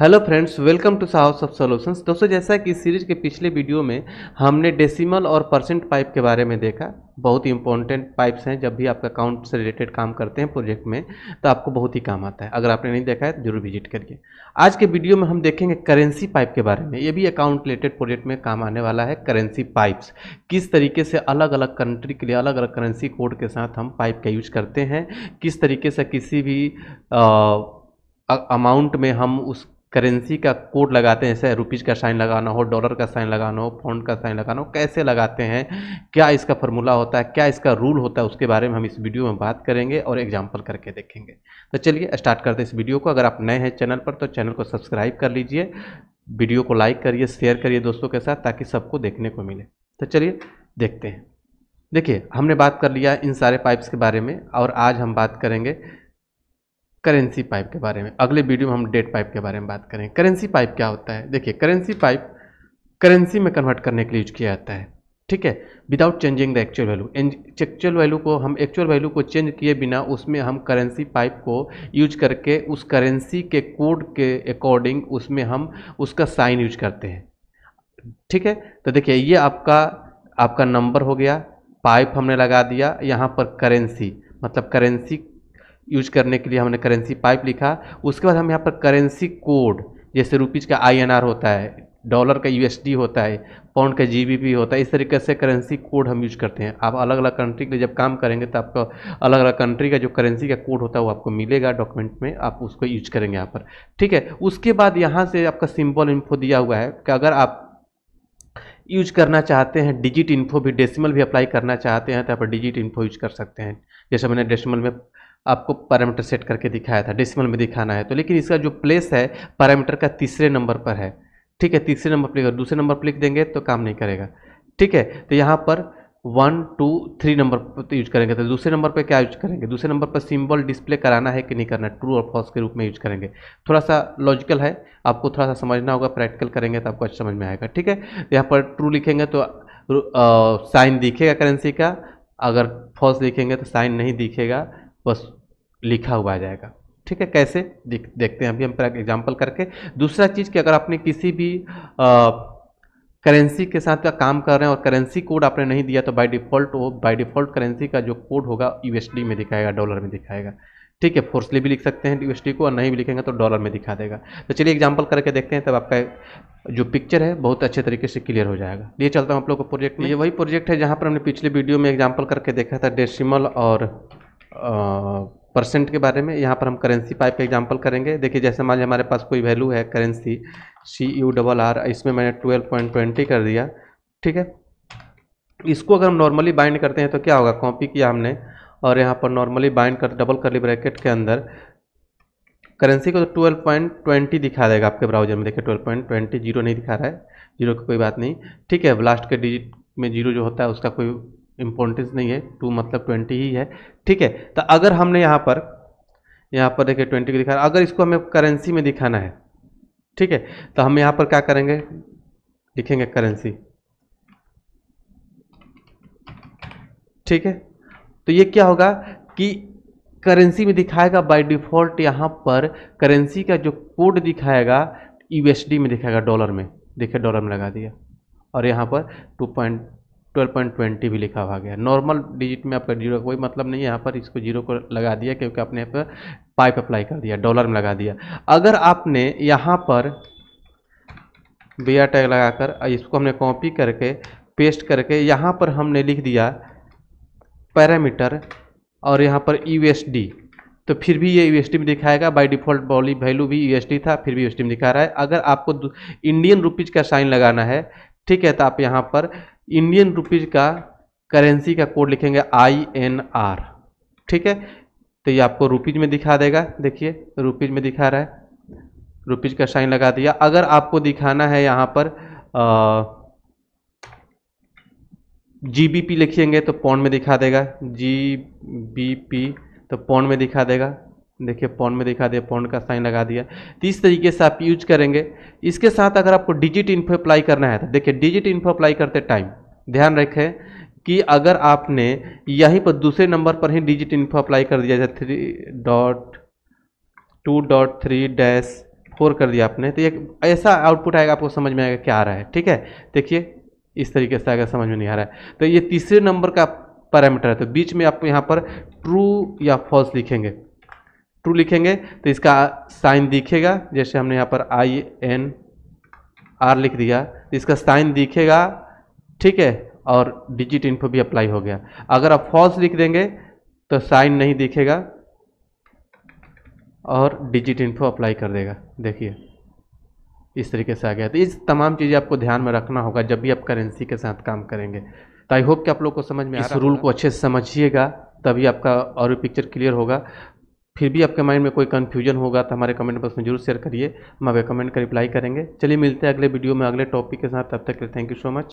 hello friends welcome to साउस of solutions दोस्तों जैसा कि सीरीज के पिछले वीडियो में हमने डेसिमल और परसेंट पाइप के बारे में देखा बहुत ही इंपॉर्टेंट पाइप्स हैं जब भी आप अकाउंट से रिलेटेड काम करते हैं प्रोजेक्ट में तो आपको बहुत ही काम आता है अगर आपने नहीं देखा है तो जरूर विजिट करिए आज के वीडियो में हम देखेंगे करेंसी पाइप के बारे में ये भी अकाउंट रिलेटेड प्रोजेक्ट में काम आने वाला है करेंसी पाइप्स किस तरीके से अलग अलग कंट्री के लिए अलग अलग करेंसी कोड के साथ हम पाइप का यूज करते हैं किस तरीके से किसी भी अमाउंट में हम उस करेंसी का कोड लगाते हैं जैसे रुपीज़ का साइन लगाना हो डॉलर का साइन लगाना हो पाउंड का साइन लगाना हो कैसे लगाते हैं क्या इसका फॉर्मूला होता है क्या इसका रूल होता है उसके बारे में हम इस वीडियो में बात करेंगे और एग्जाम्पल करके देखेंगे तो चलिए स्टार्ट करते हैं इस वीडियो को अगर आप नए हैं चैनल पर तो चैनल को सब्सक्राइब कर लीजिए वीडियो को लाइक करिए शेयर करिए दोस्तों के साथ ताकि सबको देखने को मिले तो चलिए देखते हैं देखिए हमने बात कर लिया इन सारे पाइप्स के बारे में और आज हम बात करेंगे करेंसी पाइप के बारे में अगले वीडियो में हम डेट पाइप के बारे में बात करें करेंसी पाइप क्या होता है देखिए करेंसी पाइप करेंसी में कन्वर्ट करने के लिए यूज किया जाता है ठीक है without changing the actual value actual value को हम एक्चुअल वैल्यू को चेंज किए बिना उसमें हम करेंसी पाइप को यूज करके उस करेंसी के कोड के अकॉर्डिंग उसमें हम उसका साइन यूज करते हैं ठीक है तो देखिए ये आपका आपका नंबर हो गया पाइप हमने लगा दिया यहाँ पर करेंसी मतलब करेंसी यूज करने के लिए हमने करेंसी पाइप लिखा उसके बाद हम यहाँ पर करेंसी कोड जैसे रुपीज़ का आईएनआर होता है डॉलर का यूएसडी होता है पाउंड का जीबीपी होता है इस तरीके से करेंसी कोड हम यूज करते हैं आप अलग अलग कंट्री के जब काम करेंगे तो आपको अलग अलग कंट्री का जो करेंसी का कोड होता है वो आपको मिलेगा डॉक्यूमेंट में आप उसको यूज करेंगे यहाँ पर ठीक है उसके बाद यहाँ से आपका सिंपल इन्फो दिया हुआ है कि अगर आप यूज करना चाहते हैं डिजिट इन्फो भी डेसिमल भी अप्लाई करना चाहते हैं तो आप डिजिट इन्फो यूज कर सकते हैं जैसे मैंने डेसिमल में आपको पैरामीटर सेट करके दिखाया था डेसिमल में दिखाना है तो लेकिन इसका जो प्लेस है पैरामीटर का तीसरे नंबर पर है ठीक है तीसरे नंबर पर लिखा दूसरे नंबर पर लिख देंगे तो काम नहीं करेगा ठीक है तो यहाँ पर वन टू थ्री नंबर पर यूज करेंगे तो दूसरे नंबर पर क्या यूज करेंगे दूसरे नंबर पर सिंबल डिस्प्ले कराना है कि नहीं करना ट्रू और फॉल्स के रूप में यूज करेंगे थोड़ा सा लॉजिकल है आपको थोड़ा सा समझना होगा प्रैक्टिकल करेंगे तो आपको अच्छा समझ में आएगा ठीक है यहाँ पर ट्रू लिखेंगे तो साइन दिखेगा करेंसी का अगर फॉल्स लिखेंगे तो साइन नहीं दिखेगा बस लिखा हुआ जाएगा ठीक है कैसे देखते हैं अभी हम एग्जाम्पल करके दूसरा चीज़ कि अगर आपने किसी भी करेंसी के साथ का काम कर रहे हैं और करेंसी कोड आपने नहीं दिया तो बाय डिफ़ॉल्ट वो बाय डिफ़ॉल्ट करेंसी का जो कोड होगा यूएसडी में दिखाएगा डॉलर में दिखाएगा ठीक है फोर्सली भी लिख सकते हैं यूएसडी को और नहीं भी लिखेंगे तो डॉलर में दिखा देगा तो चलिए एग्जाम्पल करके देखते हैं तब आपका जो पिक्चर है बहुत अच्छे तरीके से क्लियर हो जाएगा ये चलता हूँ आप लोग का प्रोजेक्ट में ये वही प्रोजेक्ट है जहाँ पर हमने पिछले वीडियो में एग्जाम्पल करके देखा था डेसिमल और परसेंट के बारे में यहाँ पर हम करेंसी पाइप का एग्जांपल करेंगे देखिए जैसे मान लीजिए हमारे पास कोई वैल्यू है currency C U double R इसमें मैंने ट्वेल्व पॉइंट ट्वेंटी कर दिया ठीक है इसको अगर हम नॉर्मली बाइंड करते हैं तो क्या होगा कॉपी किया हमने और यहाँ पर नॉर्मली बाइंड कर डबल ली ब्रैकेट के अंदर करेंसी को तो ट्वेल्व पॉइंट ट्वेंटी दिखा देगा आपके ब्राउजर में देखिए ट्वेल्व पॉइंट ट्वेंटी जीरो नहीं दिखा रहा है जीरो की कोई बात नहीं ठीक है लास्ट के डिजिट में जीरो जो होता है उसका कोई इम्पोर्टेंस नहीं है टू मतलब ट्वेंटी ही है ठीक है तो अगर हमने यहाँ पर यहाँ पर देखिए ट्वेंटी को दिखा अगर इसको हमें करेंसी में दिखाना है ठीक है तो हम यहाँ पर क्या करेंगे लिखेंगे करेंसी ठीक है तो ये क्या होगा कि करेंसी में दिखाएगा बाय डिफ़ॉल्ट यहाँ पर करेंसी का जो कोड दिखाएगा यूएसडी में दिखाएगा डॉलर में देखिए डॉलर में लगा दिया और यहाँ पर two point twelve point twenty भी लिखा हुआ गया नॉर्मल डिजिट में आपका जीरो कोई मतलब नहीं है यहाँ पर इसको जीरो को लगा दिया क्योंकि आपने यहाँ पर पाइप अप्लाई कर दिया डॉलर में लगा दिया अगर आपने यहाँ पर बी टैग लगाकर इसको हमने कॉपी करके पेस्ट करके यहाँ पर हमने लिख दिया पैरामीटर और यहाँ पर यू तो फिर भी ये यू में दिखाएगा बाई डिफ़ॉल्ट बॉली वैल्यू भी यू था फिर भी यू में दिखा रहा है अगर आपको इंडियन रुपीज़ का साइन लगाना है ठीक है तो आप यहाँ पर इंडियन रुपीज का करेंसी का कोड लिखेंगे आई एन आर ठीक है तो ये आपको रुपीज में दिखा देगा देखिए रुपीज में दिखा रहा है रुपीज का साइन लगा दिया अगर आपको दिखाना है यहाँ पर पी लिखेंगे तो पौन में दिखा देगा जी बी पी तो पौन में दिखा देगा देखिए पौन में दिखा दिया पौन का साइन लगा दिया तो इस तरीके से आप यूज करेंगे इसके साथ अगर आपको डिजिट इन्फो अप्लाई करना है तो देखिए डिजिट इन्फो अप्लाई करते टाइम ध्यान रखें कि अगर आपने यहीं पर दूसरे नंबर पर ही डिजिट इन्फो अप्लाई कर दिया जैसे three dot two dot three dash four कर दिया आपने तो एक ऐसा आउटपुट आएगा आपको समझ में आएगा क्या आ रहा है ठीक है देखिए इस तरीके से अगर समझ में नहीं आ रहा है तो ये तीसरे नंबर का पैरामीटर है तो बीच में आप यहाँ पर ट्रू या फॉल्स लिखेंगे ट्रू लिखेंगे तो इसका साइन दिखेगा जैसे हमने यहाँ पर आई एन आर लिख दिया तो इसका साइन दिखेगा ठीक है और डिजिट इन्फो भी अप्लाई हो गया अगर आप फॉल्स लिख देंगे तो साइन नहीं दिखेगा और डिजिट इन्फो अप्लाई कर देगा देखिए इस तरीके से आ गया तो इस तमाम चीज़ें आपको ध्यान में रखना होगा जब भी आप करेंसी के साथ काम करेंगे तो आई होप कि आप लोग को समझ में इस रूल को अच्छे से समझिएगा तभी आपका और भी पिक्चर क्लियर होगा फिर भी आपके माइंड में कोई कन्फ्यूजन होगा तो हमारे कमेंट बॉक्स में जरूर शेयर करिए हम आपके कमेंट का रिप्लाई करेंगे चलिए मिलते हैं अगले वीडियो में अगले टॉपिक के साथ तब तक के थैंक यू सो मच